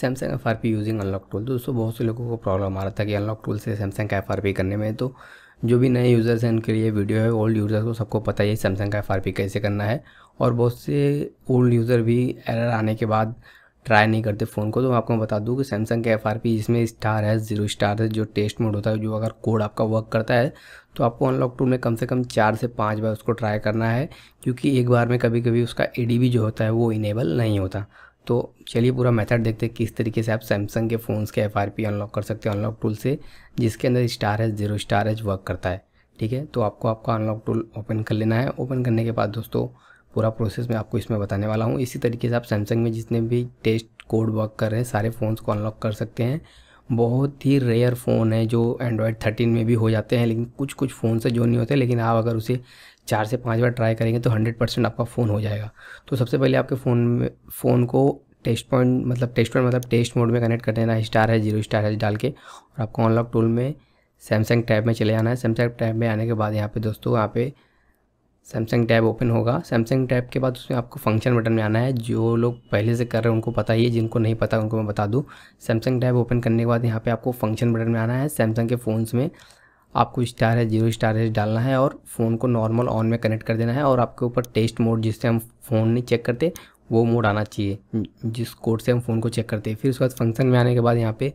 Samsung F R P using unlock tool दोस्तों बहुत से लोगों को प्रॉब्लम आ रहा था कि अनलॉक टूल से सैमसंग का एफ आर पी करने में तो जो भी नए यूज़र्स हैं उनके लिए वीडियो है ओल्ड यूज़र्स को सबको पता ही है सैमसंग का एफ आर पी कैसे करना है और बहुत से ओल्ड यूज़र भी एरर आने के बाद ट्राई नहीं करते फ़ोन को तो मैं आपको बता दूं कि सैमसंग के एफ आर पी जिसमें स्टार है ज़ीरो स्टार है जो टेस्ट मोड होता है जो अगर कोड आपका वर्क करता है तो आपको अनलॉक टूल में कम से कम चार से पाँच बार उसको ट्राई करना है क्योंकि एक बार में कभी कभी उसका ए डी बी जो होता है वो इनेबल नहीं होता तो चलिए पूरा मेथड देखते हैं किस तरीके से आप सैमसंग के फ़ोन्स के एफ अनलॉक कर सकते हैं अनलॉक टूल से जिसके अंदर स्टार है जीरो स्टार है वर्क करता है ठीक है तो आपको आपका अनलॉक टूल ओपन कर लेना है ओपन करने के बाद दोस्तों पूरा प्रोसेस मैं आपको इसमें बताने वाला हूँ इसी तरीके से आप सैमसंग में जितने भी टेस्ट कोड वर्क कर रहे हैं सारे फ़ोन्स को अनलॉक कर सकते हैं बहुत ही रेयर फ़ोन है जो एंड्रॉयड थर्टीन में भी हो जाते हैं लेकिन कुछ कुछ फ़ोन से जो नहीं होते लेकिन आप अगर उसे चार से पाँच बार ट्राई करेंगे तो हंड्रेड परसेंट आपका फ़ोन हो जाएगा तो सबसे पहले आपके फ़ोन में फ़ोन को टेस्ट पॉइंट मतलब टेस्ट पॉइंट मतलब टेस्ट मोड में कनेक्ट कर देना है स्टार है जीरो स्टार है डाल के और आपको अनलॉक टूल में सैमसंग टैब में चले जाना है सैमसंग टैब में आने के बाद यहाँ पे दोस्तों यहाँ पे सैमसंग टैब ओपन होगा सैमसंग टैब के बाद उसमें आपको फंक्शन बटन में आना है जो लोग पहले से कर रहे हैं उनको पता ही है जिनको नहीं पता उनको मैं बता दूँ सैमसंग टैब ओपन करने के बाद यहाँ पे आपको फंक्शन बटन में आना है सैमसंग के फ़ोन्स में आपको स्टार है जीरो स्टार है डालना है और फ़ोन को नॉर्मल ऑन में कनेक्ट कर देना है और आपके ऊपर टेस्ट मोड जिससे हम फ़ोन नहीं चेक करते वो मोड आना चाहिए जिस कोड से हम फ़ोन को चेक करते हैं फिर उसके बाद फंक्शन में आने के बाद यहाँ पर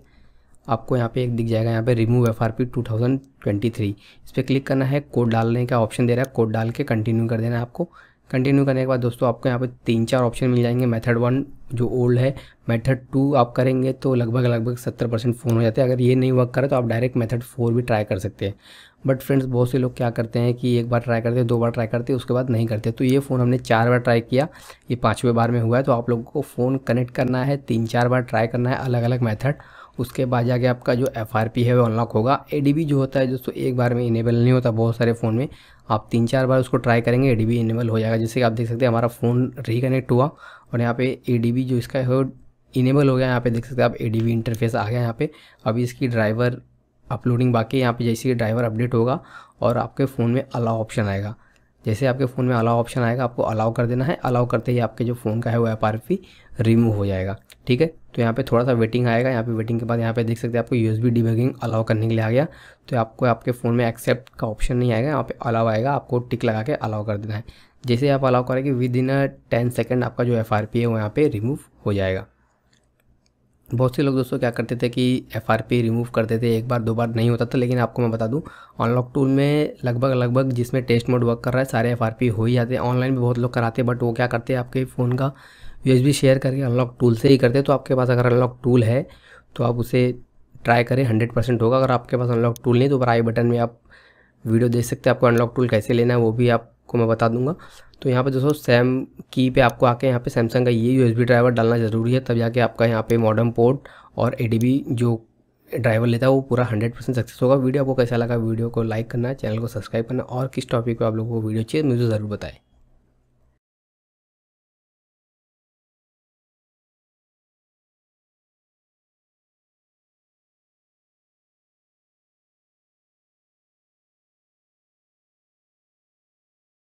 आपको यहाँ पे एक दिख जाएगा यहाँ पे remove F R P two thousand twenty three इस पर क्लिक करना है कोड डालने का ऑप्शन दे रहा है कोड डाल के कंटिन्यू कर देना है आपको कंटिन्यू करने के बाद दोस्तों आपको यहाँ पे तीन चार ऑप्शन मिल जाएंगे मेथड वन जो ओल्ड है मेथड टू आप करेंगे तो लगभग लगभग सत्तर परसेंट फ़ोन हो जाते हैं अगर ये नहीं वर्क करे तो आप डायरेक्ट मेथड फोर भी ट्राई कर सकते हैं बट फ्रेंड्स बहुत से लोग क्या करते हैं कि एक बार ट्राई करते हैं दो बार ट्राई करते हैं उसके बाद नहीं करते तो ये फ़ोन हमने चार बार ट्राई किया ये पाँचवें बार में हुआ है तो आप लोगों को फ़ोन कनेक्ट करना है तीन चार बार ट्राई करना है अलग अलग मैथड उसके बाद जाके आपका जो एफ है वो अनलॉक होगा ए जो होता है दोस्तों एक बार में इनेबल नहीं होता बहुत सारे फ़ोन में आप तीन चार बार उसको ट्राई करेंगे ए इनेबल हो जाएगा जैसे कि आप देख सकते हैं हमारा फ़ोन रिकनेक्ट हुआ और यहाँ पे ए जो इसका है इनेबल हो गया यहाँ पे देख सकते हैं आप ए डी इंटरफेस आ गया यहाँ पे अभी इसकी ड्राइवर अपलोडिंग बाकी है यहाँ पे जैसे कि ड्राइवर अपडेट होगा और आपके फ़ोन में अलाउ ऑप्शन आएगा जैसे आपके फ़ोन में अलाउ ऑप्शन आएगा आपको अलाउ कर देना है अलाउ करते ही आपके जो फ़ोन का है वो एफ रिमूव हो जाएगा ठीक है तो यहाँ पे थोड़ा सा वेटिंग आएगा यहाँ पे वेटिंग के बाद यहाँ पे देख सकते हैं आपको यू एस डिबगिंग अलाउ करने के लिए आ गया तो आपको आपके फ़ोन में एक्सेप्ट का ऑप्शन नहीं आएगा यहाँ पे अलाउ आएगा आपको टिक लगा के अलाउ कर देना है जैसे आप अलाउ करेंगे within a ten second आपका जो एफ आर पी है वो यहाँ पर रिमूव हो जाएगा बहुत से लोग दोस्तों क्या करते थे कि एफ आर पी रिमूव करते थे एक बार दो बार नहीं होता था लेकिन आपको मैं बता दूं अनलॉक टूल में लगभग लगभग जिसमें टेस्ट मोड वर्क कर रहा है सारे एफ आर पी हो ही जाते हैं ऑनलाइन भी बहुत लोग कराते हैं बट वो क्या करते हैं आपके फ़ोन का यूएसबी शेयर करके अनलॉक टूल से ही करते हैं तो आपके पास अगर अनलॉक टूल है तो आप उसे ट्राई करें हंड्रेड परसेंट होगा अगर आपके पास अनलॉक टूल नहीं तो ऊपर आई बटन में आप वीडियो देख सकते हैं आपको अनलॉक टूल कैसे लेना है वो भी आपको मैं बता दूंगा तो यहाँ पर दोस्तों सैम की पे आपको आके यहाँ पे सैमसंग का ये यू ड्राइवर डालना ज़रूरी है तब जाके आपका यहाँ पे मॉडर्न पोर्ट और ए जो ड्राइवर लेता है वो पूरा हंड्रेड परसेंट सक्सेस होगा वीडियो आपको कैसा लगा वीडियो को लाइक करना चैनल को सब्सक्राइब करना और किस टॉपिक पर आप लोगों को वीडियो चाहिए मुझे ज़रूर बताएं